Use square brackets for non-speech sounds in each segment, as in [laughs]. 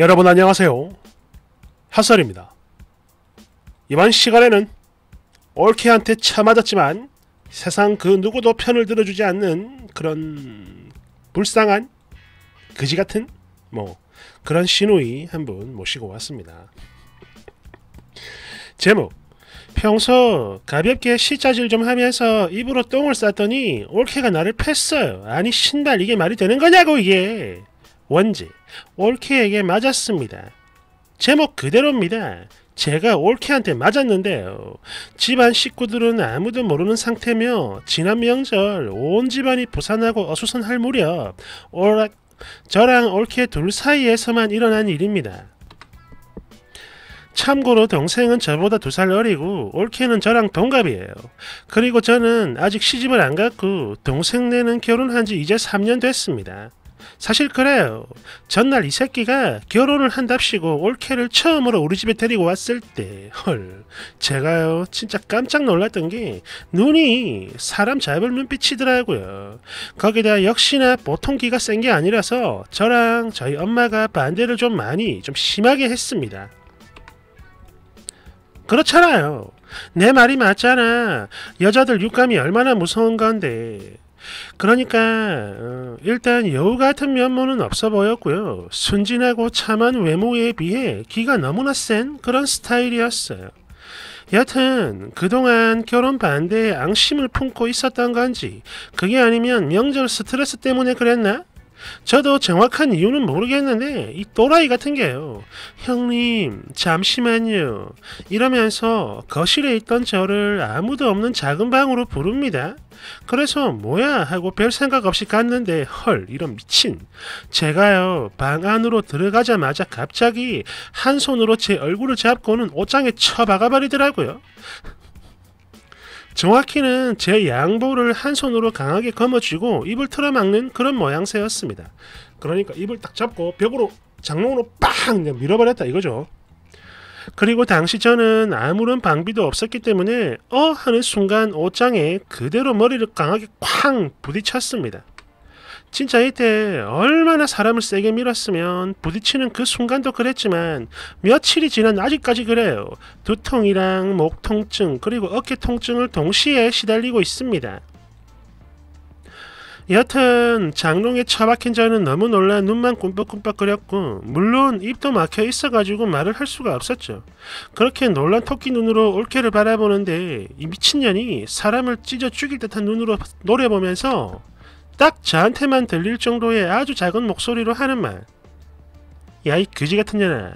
여러분 안녕하세요. 핫설입니다. 이번 시간에는 올케한테 처맞았지만 세상 그 누구도 편을 들어주지 않는 그런 불쌍한 그지같은 뭐 그런 시누이 한 분 모시고 왔습니다. 제목 평소 가볍게 시자질 좀 하면서 입으로 똥을 쌌더니 올케가 나를 팼어요. 아니 신발 이게 말이 되는 거냐고 이게 원지, 올케에게 맞았습니다. 제목 그대로입니다. 제가 올케한테 맞았는데요. 집안 식구들은 아무도 모르는 상태며 지난 명절 온 집안이 부산하고 어수선할 무렵 오락, 저랑 올케 둘 사이에서만 일어난 일입니다. 참고로 동생은 저보다 두 살 어리고 올케는 저랑 동갑이에요. 그리고 저는 아직 시집을 안 갔고 동생네는 결혼한 지 이제 3년 됐습니다. 사실 그래요. 전날 이 새끼가 결혼을 한답시고 올케를 처음으로 우리 집에 데리고 왔을 때, 헐, 제가요, 진짜 깜짝 놀랐던 게 눈이 사람 잡을 눈빛이더라고요. 거기다 역시나 보통 기가 센 게 아니라서 저랑 저희 엄마가 반대를 좀 많이, 좀 심하게 했습니다. 그렇잖아요. 내 말이 맞잖아. 여자들 육감이 얼마나 무서운 건데. 그러니까 어, 일단 여우 같은 면모는 없어 보였고요. 순진하고 참한 외모에 비해 기가 너무나 센 그런 스타일이었어요. 여튼 그동안 결혼 반대에 앙심을 품고 있었던 건지 그게 아니면 명절 스트레스 때문에 그랬나? 저도 정확한 이유는 모르겠는데 이 또라이 같은 게요. 형님 잠시만요. 이러면서 거실에 있던 저를 아무도 없는 작은 방으로 부릅니다. 그래서 뭐야 하고 별 생각 없이 갔는데 헐 이런 미친 제가요 방 안으로 들어가자마자 갑자기 한 손으로 제 얼굴을 잡고는 옷장에 쳐박아버리더라고요 정확히는 제 양볼을 한 손으로 강하게 거머쥐고 입을 틀어막는 그런 모양새였습니다. 그러니까 입을 딱 잡고 벽으로 장롱으로 빵 밀어버렸다 이거죠. 그리고 당시 저는 아무런 방비도 없었기 때문에 어 하는 순간 옷장에 그대로 머리를 강하게 쾅 부딪혔습니다. 진짜 이때 얼마나 사람을 세게 밀었으면 부딪히는 그 순간도 그랬지만 며칠이 지난 아직까지 그래요. 두통이랑 목 통증 그리고 어깨 통증을 동시에 시달리고 있습니다. 여튼 장롱에 처박힌 저는 너무 놀라 눈만 꿈뻑꿈뻑그렸고 물론 입도 막혀 있어가지고 말을 할 수가 없었죠. 그렇게 놀란 토끼 눈으로 올케를 바라보는데 이 미친년이 사람을 찢어 죽일 듯한 눈으로 노려보면서 딱 저한테만 들릴 정도의 아주 작은 목소리로 하는 말. 야 이 그지 같은 년아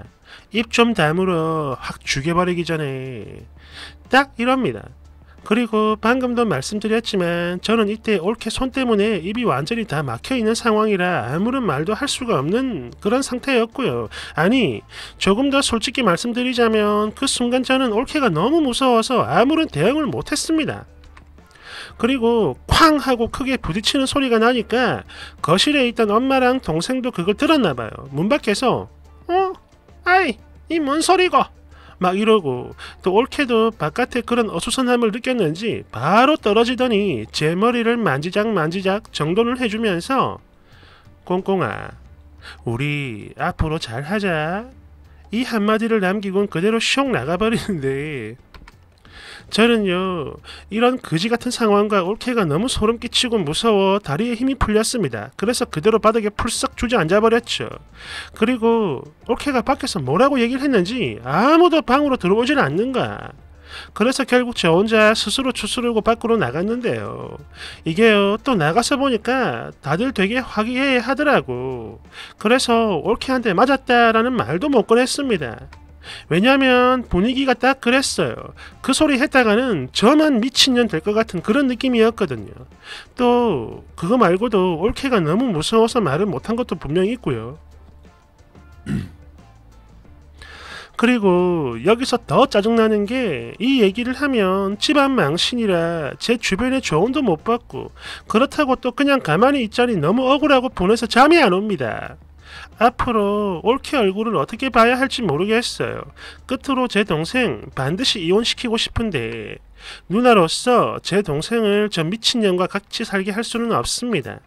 입 좀 다물어 확 죽여버리기 전에 딱 이럽니다. 그리고 방금도 말씀드렸지만 저는 이때 올케 손 때문에 입이 완전히 다 막혀있는 상황이라 아무런 말도 할 수가 없는 그런 상태였고요. 아니 조금 더 솔직히 말씀드리자면 그 순간 저는 올케가 너무 무서워서 아무런 대응을 못했습니다. 그리고 쾅 하고 크게 부딪히는 소리가 나니까 거실에 있던 엄마랑 동생도 그걸 들었나 봐요. 문 밖에서 어? 아이 이 뭔 소리고 막 이러고 또 옳게도 바깥에 그런 어수선함을 느꼈는지 바로 떨어지더니 제 머리를 만지작 만지작 정돈을 해주면서 꽁꽁아 우리 앞으로 잘하자 이 한마디를 남기곤 그대로 쇽 나가버리는데 저는요 이런 거지 같은 상황과 올케가 너무 소름 끼치고 무서워 다리에 힘이 풀렸습니다. 그래서 그대로 바닥에 풀썩 주저앉아 버렸죠. 그리고 올케가 밖에서 뭐라고 얘기를 했는지 아무도 방으로 들어오질 않는가. 그래서 결국 저 혼자 스스로 추스르고 밖으로 나갔는데요. 이게요, 또 나가서 보니까 다들 되게 화기애애 하더라고. 그래서 올케한테 맞았다라는 말도 못 꺼냈습니다. 왜냐면 분위기가 딱 그랬어요. 그 소리 했다가는 저만 미친년 될 것 같은 그런 느낌이었거든요. 또 그거 말고도 올케가 너무 무서워서 말을 못한 것도 분명히 있고요. [clears throat] 그리고 여기서 더 짜증나는 게 이 얘기를 하면 집안 망신이라 제 주변에 조언도 못 받고 그렇다고 또 그냥 가만히 있자니 너무 억울하고 보내서 잠이 안 옵니다. 앞으로 올케 얼굴을 어떻게 봐야 할지 모르겠어요. 끝으로 제 동생 반드시 이혼시키고 싶은데 누나로서 제 동생을 저 미친년과 같이 살게 할 수는 없습니다.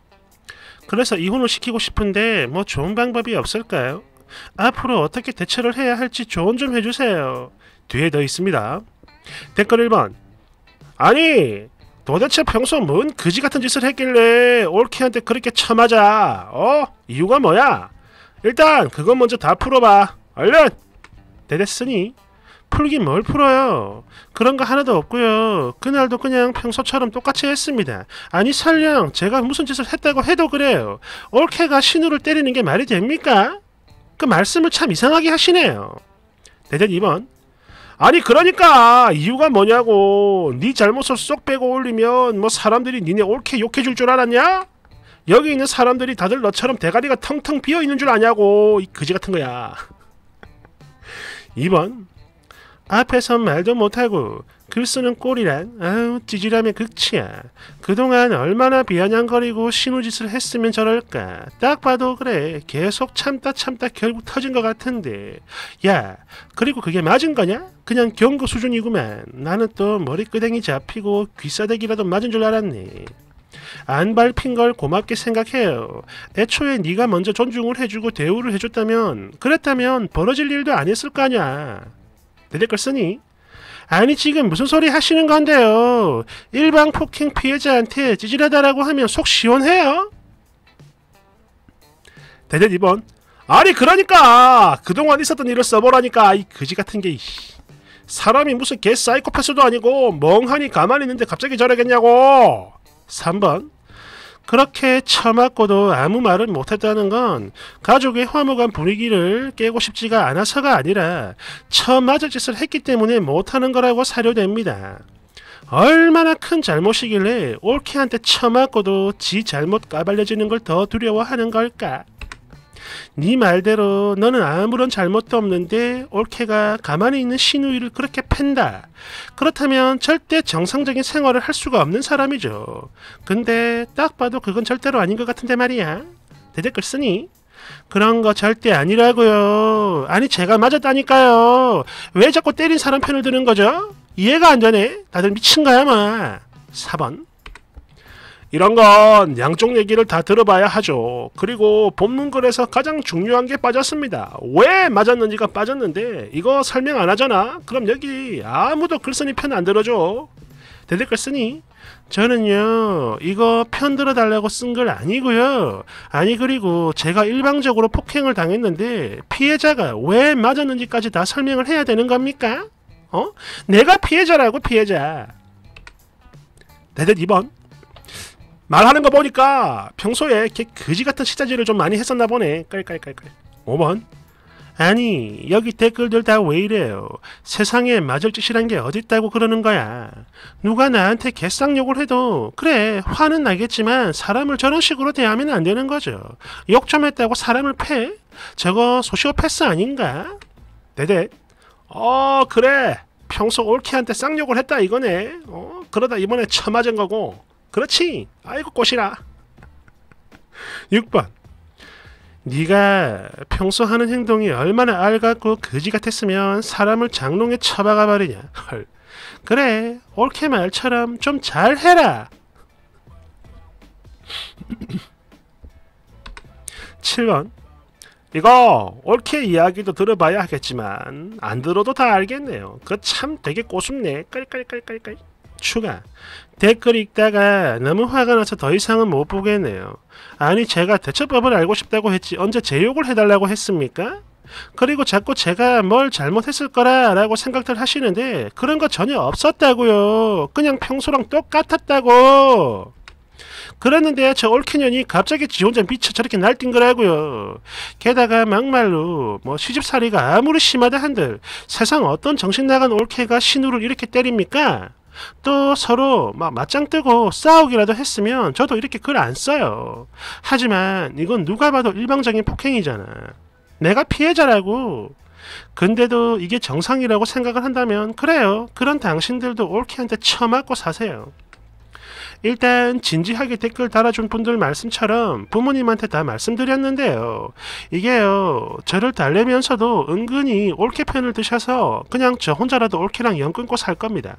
그래서 이혼을 시키고 싶은데 뭐 좋은 방법이 없을까요? 앞으로 어떻게 대처를 해야 할지 조언 좀 해주세요. 뒤에 더 있습니다. 댓글 1번 아니 도대체 평소 뭔 그지 같은 짓을 했길래 올케한테 그렇게 처맞아? 어? 이유가 뭐야? 일단 그건 먼저 다 풀어봐. 얼른! 대렸으니 풀긴 뭘 풀어요. 그런 거 하나도 없고요. 그날도 그냥 평소처럼 똑같이 했습니다. 아니 설령 제가 무슨 짓을 했다고 해도 그래요. 올케가 신우를 때리는 게 말이 됩니까? 그 말씀을 참 이상하게 하시네요. 대전 2번 아니 그러니까 이유가 뭐냐고 네 잘못을 쏙 빼고 올리면 뭐 사람들이 니네 올케 욕해줄 줄 알았냐? 여기 있는 사람들이 다들 너처럼 대가리가 텅텅 비어 있는 줄 아냐고 이 그지 같은 거야 2번 [laughs] 앞에서 말도 못하고 글 쓰는 꼴이란 아우 찌질함의 극치야 그동안 얼마나 비아냥거리고 신우짓을 했으면 저럴까 딱 봐도 그래 계속 참다 참다 결국 터진 것 같은데 야 그리고 그게 맞은 거냐? 그냥 경고 수준이구만 나는 또 머리끄댕이 잡히고 귀싸대기라도 맞은 줄 알았네 안 밟힌 걸 고맙게 생각해요. 애초에 네가 먼저 존중을 해주고 대우를 해줬다면 그랬다면 벌어질 일도 아니었을거 아냐. 들 댓글 쓰니? 아니 지금 무슨 소리 하시는 건데요. 일방 폭행 피해자한테 찌질하다라고 하면 속 시원해요? 대전 2번 아니 그러니까 그동안 있었던 일을 써보라니까 이 그지 같은 게 사람이 무슨 개 사이코패스도 아니고 멍하니 가만히 있는데 갑자기 저러겠냐고 3번 그렇게 처맞고도 아무 말을 못했다는 건 가족의 화목한 분위기를 깨고 싶지가 않아서가 아니라 처맞을 짓을 했기 때문에 못하는 거라고 사료됩니다. 얼마나 큰 잘못이길래 올케한테 처맞고도 지 잘못 까발려지는 걸 더 두려워하는 걸까? 네 말대로 너는 아무런 잘못도 없는데 올케가 가만히 있는 시누이를 그렇게 팬다. 그렇다면 절대 정상적인 생활을 할 수가 없는 사람이죠. 근데 딱 봐도 그건 절대로 아닌 것 같은데 말이야. 대댓글 쓰니? 그런 거 절대 아니라고요. 아니 제가 맞았다니까요. 왜 자꾸 때린 사람 편을 드는 거죠? 이해가 안 되네. 다들 미친 거야 마. 뭐. 4번 이런 건 양쪽 얘기를 다 들어봐야 하죠. 그리고 본문글에서 가장 중요한 게 빠졌습니다. 왜 맞았는지가 빠졌는데 이거 설명 안 하잖아? 그럼 여기 아무도 글쓴이 편 안 들어줘. 대댓 글쓴이 저는요 이거 편 들어달라고 쓴 걸 아니고요 아니 그리고 제가 일방적으로 폭행을 당했는데 피해자가 왜 맞았는지까지 다 설명을 해야 되는 겁니까? 어? 내가 피해자라고 피해자 대댓 2번 말하는 거 보니까 평소에 이렇지 같은 시자질을 좀 많이 했었나 보네. 깔깔깔깔. 5번. 아니 여기 댓글들 다 왜 이래요 세상에 맞을 짓이란 게 어딨다고 그러는 거야 누가 나한테 개쌍욕을 해도 그래 화는 나겠지만 사람을 저런 식으로 대하면 안 되는 거죠 욕 좀 했다고 사람을 패? 저거 소시오패스 아닌가? 네네 어 그래 평소 올케한테 쌍욕을 했다 이거네 어 그러다 이번에 처맞은 거고 그렇지. 아이고 꽃이라. 6번. 네가 평소 하는 행동이 얼마나 알같고 거지 같았으면 사람을 장롱에 처박아 버리냐. 헐. 그래. 옳게 말처럼 좀 잘해라. 7번. [clears throat] 이거 옳게 이야기도 들어봐야 하겠지만 안 들어도 다 알겠네요. 그 참 되게 꼬숩네. 깔깔깔깔깔. 추가 댓글 읽다가 너무 화가 나서 더 이상은 못 보겠네요. 아니 제가 대처법을 알고 싶다고 했지 언제 제 욕을 해달라고 했습니까? 그리고 자꾸 제가 뭘 잘못했을 거라라고 생각들 하시는데 그런 거 전혀 없었다고요. 그냥 평소랑 똑같았다고. 그랬는데 저 올케년이 갑자기 지 혼자 미쳐 저렇게 날뛴 거라고요. 게다가 막말로 뭐 시집살이가 아무리 심하다 한들 세상 어떤 정신나간 올케가 신우를 이렇게 때립니까? 또 서로 막 맞짱 뜨고 싸우기라도 했으면 저도 이렇게 글 안 써요. 하지만 이건 누가 봐도 일방적인 폭행이잖아. 내가 피해자라고. 근데도 이게 정상이라고 생각을 한다면 그래요. 그런 당신들도 올케한테 처맞고 사세요. 일단 진지하게 댓글 달아준 분들 말씀처럼 부모님한테 다 말씀드렸는데요. 이게요. 저를 달래면서도 은근히 올케 편을 드셔서 그냥 저 혼자라도 올케랑 연 끊고 살 겁니다.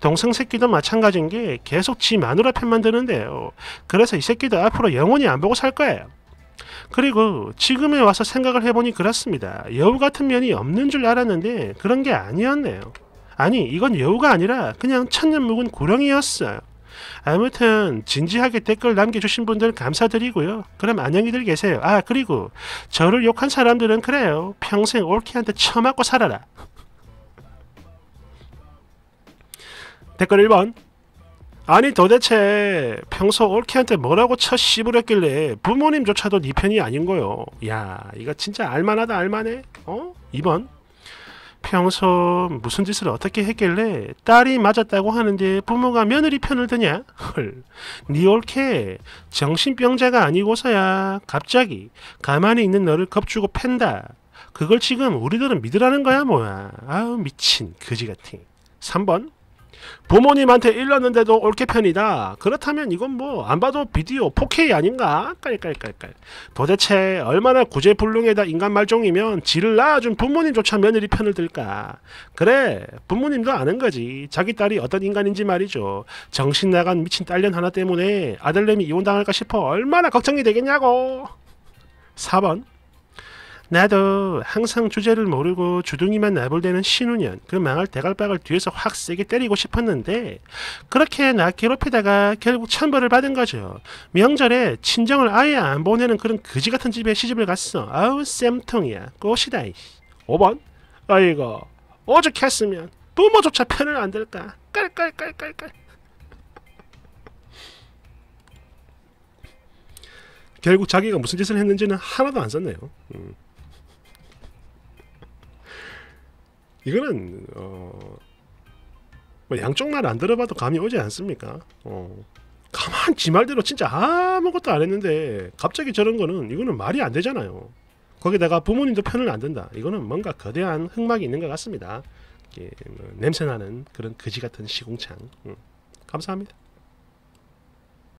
동생 새끼도 마찬가지인 게 계속 지 마누라 편만 드는데요. 그래서 이 새끼도 앞으로 영원히 안 보고 살 거예요. 그리고 지금에 와서 생각을 해보니 그렇습니다. 여우 같은 면이 없는 줄 알았는데 그런 게 아니었네요. 아니 이건 여우가 아니라 그냥 천년 묵은 구령이었어요 아무튼 진지하게 댓글 남겨주신 분들 감사드리고요. 그럼 안녕히들 계세요. 아 그리고 저를 욕한 사람들은 그래요. 평생 올케한테 처맞고 살아라. 댓글 1번 아니 도대체 평소 올케한테 뭐라고 쳐 씨부렸길래 부모님조차도 네 편이 아닌 거요. 야 이거 진짜 알만하다 알만해. 어? 2번 평소 무슨 짓을 어떻게 했길래 딸이 맞았다고 하는데 부모가 며느리 편을 드냐? 헐, 니 옳게 정신병자가 아니고서야 갑자기 가만히 있는 너를 겁주고 팬다. 그걸 지금 우리들은 믿으라는 거야 뭐야. 아우 미친 그지같은. 3번 부모님한테 일렀는데도 옳게 편이다. 그렇다면 이건 뭐 안 봐도 비디오 4K 아닌가? 깔깔깔깔. 도대체 얼마나 구제불능에다 인간 말종이면 지를 낳아준 부모님조차 며느리 편을 들까? 그래 부모님도 아는 거지. 자기 딸이 어떤 인간인지 말이죠. 정신 나간 미친 딸년 하나 때문에 아들내미 이혼당할까 싶어 얼마나 걱정이 되겠냐고. 4번 나도 항상 주제를 모르고 주둥이만 나불대는 신우년 그 망할 대갈박을 뒤에서 확 세게 때리고 싶었는데 그렇게 나 괴롭히다가 결국 천벌을 받은 거죠. 명절에 친정을 아예 안 보내는 그런 그지 같은 집에 시집을 갔어. 아우 쌤통이야. 꽃이다. 5번 아이고 오죽했으면 부모조차 편을 안 들까. 깔깔깔깔깔 결국 자기가 무슨 짓을 했는지는 하나도 안 썼네요. 음. 이거는 어, 뭐 양쪽 말 안 들어봐도 감이 오지 않습니까? 어. 가만 지 말대로 진짜 아무것도 안 했는데 갑자기 저런 거는 이거는 말이 안 되잖아요. 거기다가 부모님도 편을 안 든다. 이거는 뭔가 거대한 흑막이 있는 것 같습니다. 예, 뭐, 냄새나는 그런 거지 같은 시공창. 음, 감사합니다.